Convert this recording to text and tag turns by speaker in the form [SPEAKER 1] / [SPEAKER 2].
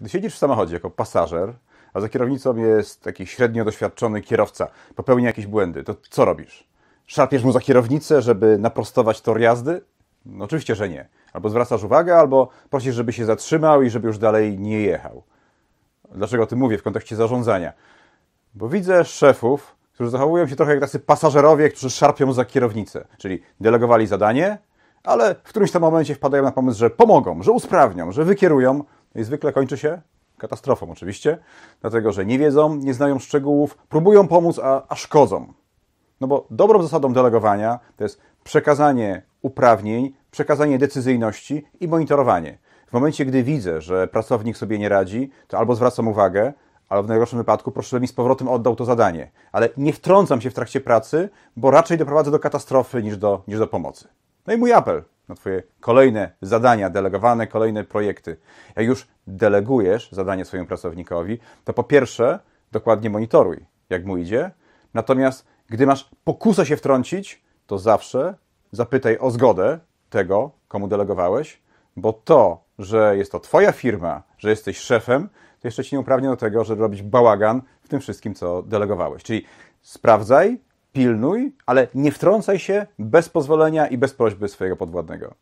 [SPEAKER 1] Gdy siedzisz w samochodzie jako pasażer, a za kierownicą jest taki średnio doświadczony kierowca, popełni jakieś błędy, to co robisz? Szarpiesz mu za kierownicę, żeby naprostować tor jazdy? No, oczywiście, że nie. Albo zwracasz uwagę, albo prosisz, żeby się zatrzymał i żeby już dalej nie jechał. Dlaczego o tym mówię w kontekście zarządzania? Bo widzę szefów, którzy zachowują się trochę jak tacy pasażerowie, którzy szarpią za kierownicę. Czyli delegowali zadanie, ale w którymś tam momencie wpadają na pomysł, że pomogą, że usprawnią, że wykierują, no i zwykle kończy się katastrofą oczywiście, dlatego że nie wiedzą, nie znają szczegółów, próbują pomóc, a, a szkodzą. No bo dobrą zasadą delegowania to jest przekazanie uprawnień, przekazanie decyzyjności i monitorowanie. W momencie, gdy widzę, że pracownik sobie nie radzi, to albo zwracam uwagę, albo w najgorszym wypadku proszę, żeby mi z powrotem oddał to zadanie. Ale nie wtrącam się w trakcie pracy, bo raczej doprowadzę do katastrofy niż do, niż do pomocy. No i mój apel na Twoje kolejne zadania delegowane, kolejne projekty. Jak już delegujesz zadanie swojemu pracownikowi, to po pierwsze dokładnie monitoruj, jak mu idzie. Natomiast gdy masz pokusę się wtrącić, to zawsze zapytaj o zgodę tego, komu delegowałeś, bo to, że jest to Twoja firma, że jesteś szefem, to jeszcze Ci nie uprawnia do tego, żeby robić bałagan w tym wszystkim, co delegowałeś. Czyli sprawdzaj, pilnuj, ale nie wtrącaj się bez pozwolenia i bez prośby swojego podwładnego.